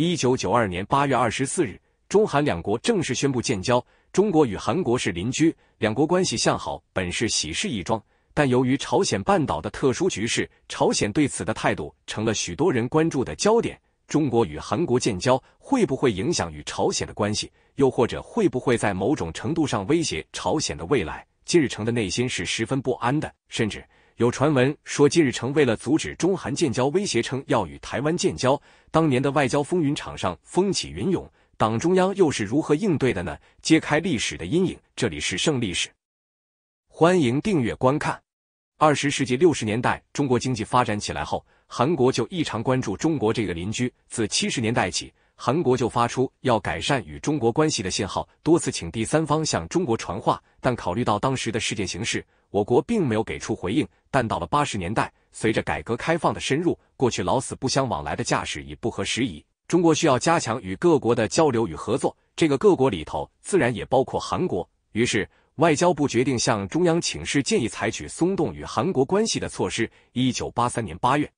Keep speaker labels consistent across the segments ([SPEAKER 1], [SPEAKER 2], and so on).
[SPEAKER 1] 一九九二年八月二十四日，中韩两国正式宣布建交。中国与韩国是邻居，两国关系向好，本是喜事一桩。但由于朝鲜半岛的特殊局势，朝鲜对此的态度成了许多人关注的焦点。中国与韩国建交，会不会影响与朝鲜的关系？又或者会不会在某种程度上威胁朝鲜的未来？金日成的内心是十分不安的，甚至。有传闻说，金日成为了阻止中韩建交，威胁称要与台湾建交。当年的外交风云场上风起云涌，党中央又是如何应对的呢？揭开历史的阴影，这里是《胜历史》，欢迎订阅观看。二十世纪六十年代，中国经济发展起来后，韩国就异常关注中国这个邻居。自七十年代起，韩国就发出要改善与中国关系的信号，多次请第三方向中国传话，但考虑到当时的世界形势。我国并没有给出回应，但到了八十年代，随着改革开放的深入，过去老死不相往来的架势已不合时宜，中国需要加强与各国的交流与合作。这个各国里头，自然也包括韩国。于是，外交部决定向中央请示，建议采取松动与韩国关系的措施。一九八三年八月。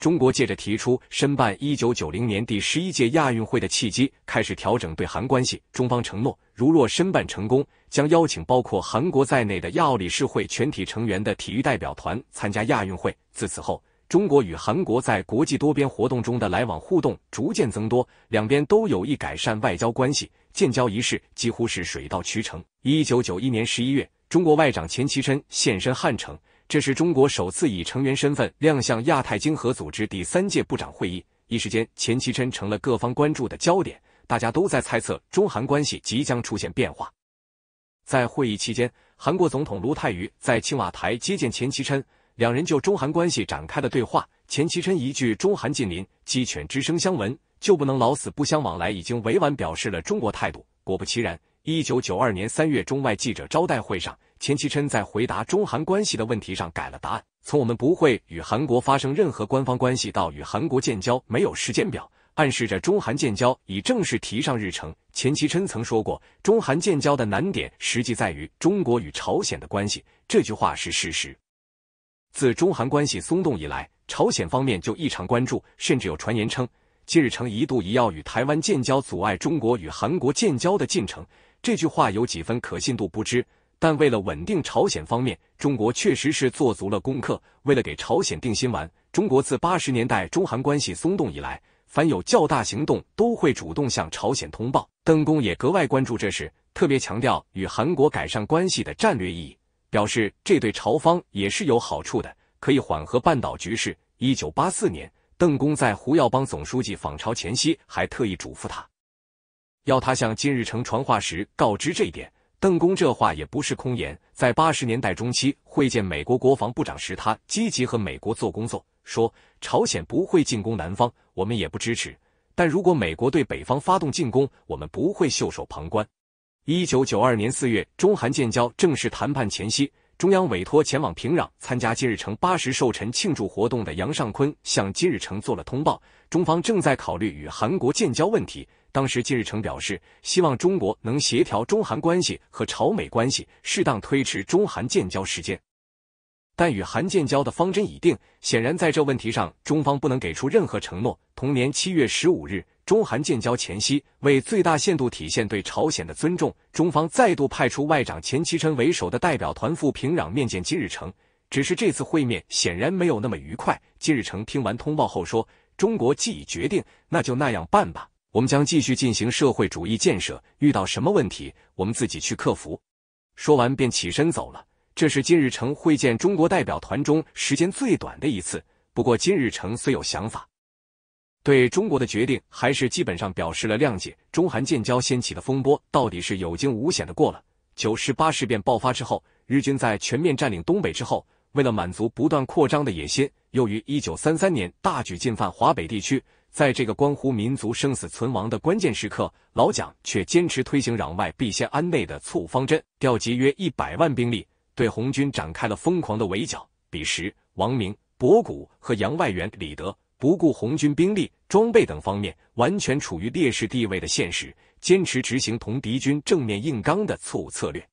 [SPEAKER 1] 中国借着提出申办一九九零年第十一届亚运会的契机，开始调整对韩关系。中方承诺，如若申办成功，将邀请包括韩国在内的亚奥理事会全体成员的体育代表团参加亚运会。自此后，中国与韩国在国际多边活动中的来往互动逐渐增多，两边都有意改善外交关系，建交仪式几乎是水到渠成。一九九一年十一月，中国外长钱其琛现身汉城。这是中国首次以成员身份亮相亚太经合组织第三届部长会议，一时间，钱其琛成了各方关注的焦点，大家都在猜测中韩关系即将出现变化。在会议期间，韩国总统卢泰愚在青瓦台接见钱其琛，两人就中韩关系展开了对话。钱其琛一句“中韩近邻，鸡犬之声相闻，就不能老死不相往来”，已经委婉表示了中国态度。果不其然，一九九二年三月，中外记者招待会上。钱其琛在回答中韩关系的问题上改了答案，从“我们不会与韩国发生任何官方关系”到“与韩国建交没有时间表”，暗示着中韩建交已正式提上日程。钱其琛曾说过，中韩建交的难点实际在于中国与朝鲜的关系，这句话是事实。自中韩关系松动以来，朝鲜方面就异常关注，甚至有传言称，金日成一度疑要与台湾建交，阻碍中国与韩国建交的进程。这句话有几分可信度不知。但为了稳定朝鲜方面，中国确实是做足了功课。为了给朝鲜定心丸，中国自八十年代中韩关系松动以来，凡有较大行动，都会主动向朝鲜通报。邓公也格外关注这事，特别强调与韩国改善关系的战略意义，表示这对朝方也是有好处的，可以缓和半岛局势。一九八四年，邓公在胡耀邦总书记访朝前夕，还特意嘱咐他，要他向金日成传话时告知这一点。邓公这话也不是空言，在八十年代中期会见美国国防部长时，他积极和美国做工作，说朝鲜不会进攻南方，我们也不支持；但如果美国对北方发动进攻，我们不会袖手旁观。一九九二年四月，中韩建交正式谈判前夕，中央委托前往平壤参加金日成八十寿辰庆祝活动的杨尚昆向金日成做了通报，中方正在考虑与韩国建交问题。当时金日成表示，希望中国能协调中韩关系和朝美关系，适当推迟中韩建交时间。但与韩建交的方针已定，显然在这问题上中方不能给出任何承诺。同年七月十五日，中韩建交前夕，为最大限度体现对朝鲜的尊重，中方再度派出外长钱其琛为首的代表团赴平壤面见金日成。只是这次会面显然没有那么愉快。金日成听完通报后说：“中国既已决定，那就那样办吧。”我们将继续进行社会主义建设，遇到什么问题，我们自己去克服。说完便起身走了。这是金日成会见中国代表团中时间最短的一次。不过金日成虽有想法，对中国的决定还是基本上表示了谅解。中韩建交掀起的风波，到底是有惊无险的过了。九·十八事变爆发之后，日军在全面占领东北之后，为了满足不断扩张的野心，又于一九三三年大举进犯华北地区。在这个关乎民族生死存亡的关键时刻，老蒋却坚持推行“攘外必先安内”的错误方针，调集约一百万兵力对红军展开了疯狂的围剿。彼时，王明、博古和杨外援李德不顾红军兵力、装备等方面完全处于劣势地位的现实，坚持执行同敌军正面硬刚的错误策略，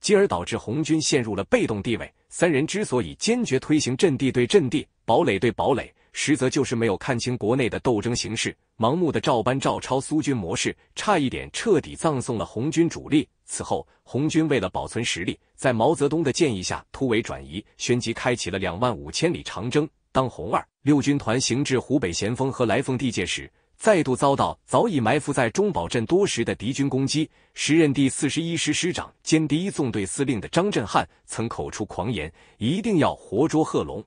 [SPEAKER 1] 进而导致红军陷入了被动地位。三人之所以坚决推行阵地对阵地、堡垒对堡垒，实则就是没有看清国内的斗争形势，盲目的照搬照抄苏军模式，差一点彻底葬送了红军主力。此后，红军为了保存实力，在毛泽东的建议下突围转移，旋即开启了两万五千里长征。当红二、六军团行至湖北咸丰和来凤地界时，再度遭到早已埋伏在中堡镇多时的敌军攻击。时任第四十一师师长兼第一纵队司令的张震汉曾口出狂言：“一定要活捉贺龙。”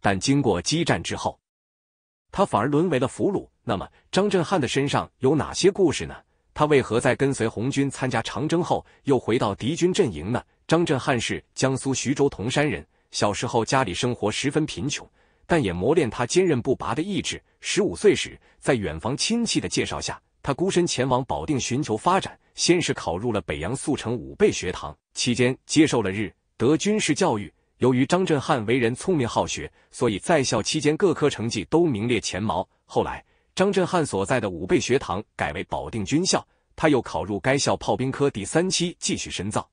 [SPEAKER 1] 但经过激战之后，他反而沦为了俘虏。那么，张振汉的身上有哪些故事呢？他为何在跟随红军参加长征后，又回到敌军阵营呢？张振汉是江苏徐州铜山人，小时候家里生活十分贫穷，但也磨练他坚韧不拔的意志。十五岁时，在远房亲戚的介绍下，他孤身前往保定寻求发展，先是考入了北洋速成武备学堂，期间接受了日德军事教育。由于张振汉为人聪明好学，所以在校期间各科成绩都名列前茅。后来，张振汉所在的武备学堂改为保定军校，他又考入该校炮兵科第三期继续深造。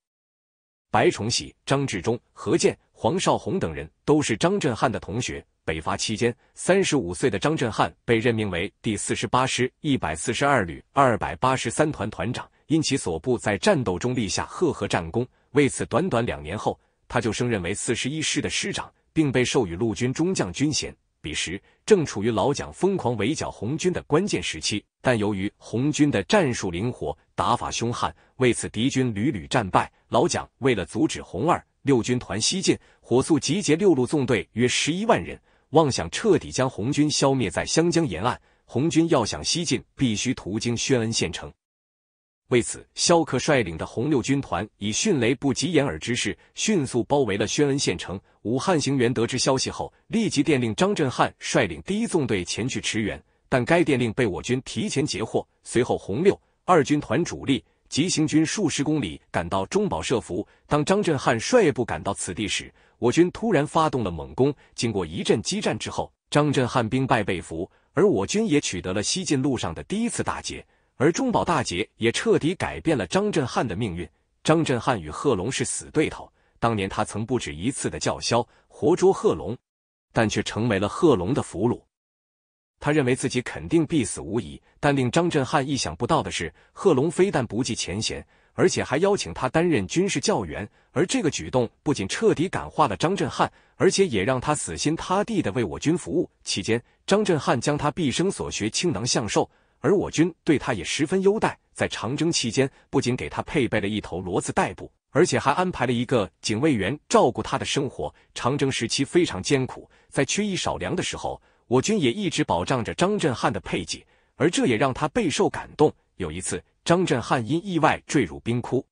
[SPEAKER 1] 白崇禧、张治中、何健、黄绍竑等人都是张振汉的同学。北伐期间，三十五岁的张振汉被任命为第四十八师一百四十二旅二百八十三团团长，因其所部在战斗中立下赫赫战功，为此短短两年后。他就升任为四十一师的师长，并被授予陆军中将军衔。彼时正处于老蒋疯狂围剿红军的关键时期，但由于红军的战术灵活、打法凶悍，为此敌军屡屡战败。老蒋为了阻止红二、六军团西进，火速集结六路纵队约十一万人，妄想彻底将红军消灭在湘江沿岸。红军要想西进，必须途经宣恩县城。为此，萧克率领的红六军团以迅雷不及掩耳之势，迅速包围了宣恩县城。武汉行员得知消息后，立即电令张震汉率领第一纵队前去驰援，但该电令被我军提前截获。随后，红六二军团主力急行军数十公里，赶到中堡设伏。当张震汉率部赶到此地时，我军突然发动了猛攻。经过一阵激战之后，张震汉兵败被俘，而我军也取得了西进路上的第一次大捷。而中宝大姐也彻底改变了张振汉的命运。张振汉与贺龙是死对头，当年他曾不止一次的叫嚣活捉贺龙，但却成为了贺龙的俘虏。他认为自己肯定必死无疑，但令张振汉意想不到的是，贺龙非但不计前嫌，而且还邀请他担任军事教员。而这个举动不仅彻底感化了张振汉，而且也让他死心塌地的为我军服务。期间，张振汉将他毕生所学倾囊相授。而我军对他也十分优待，在长征期间，不仅给他配备了一头骡子代步，而且还安排了一个警卫员照顾他的生活。长征时期非常艰苦，在缺衣少粮的时候，我军也一直保障着张振汉的配给，而这也让他备受感动。有一次，张振汉因意外坠入冰窟，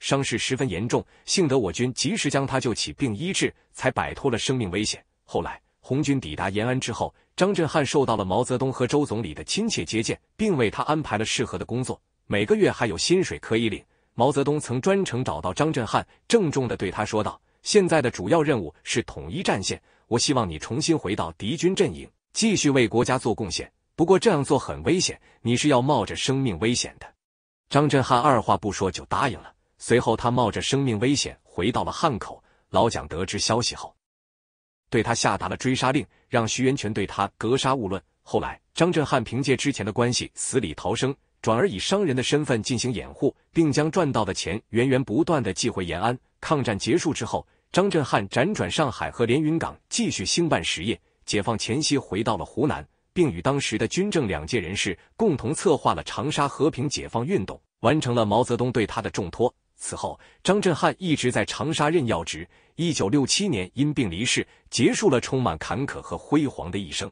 [SPEAKER 1] 伤势十分严重，幸得我军及时将他救起并医治，才摆脱了生命危险。后来，红军抵达延安之后，张振汉受到了毛泽东和周总理的亲切接见，并为他安排了适合的工作，每个月还有薪水可以领。毛泽东曾专程找到张振汉，郑重的对他说道：“现在的主要任务是统一战线，我希望你重新回到敌军阵营，继续为国家做贡献。不过这样做很危险，你是要冒着生命危险的。”张振汉二话不说就答应了。随后，他冒着生命危险回到了汉口。老蒋得知消息后。对他下达了追杀令，让徐源泉对他格杀勿论。后来，张振汉凭借之前的关系死里逃生，转而以商人的身份进行掩护，并将赚到的钱源源不断的寄回延安。抗战结束之后，张振汉辗转上海和连云港，继续兴办实业。解放前夕，回到了湖南，并与当时的军政两界人士共同策划了长沙和平解放运动，完成了毛泽东对他的重托。此后，张振汉一直在长沙任要职。一九六七年，因病离世，结束了充满坎坷和辉煌的一生。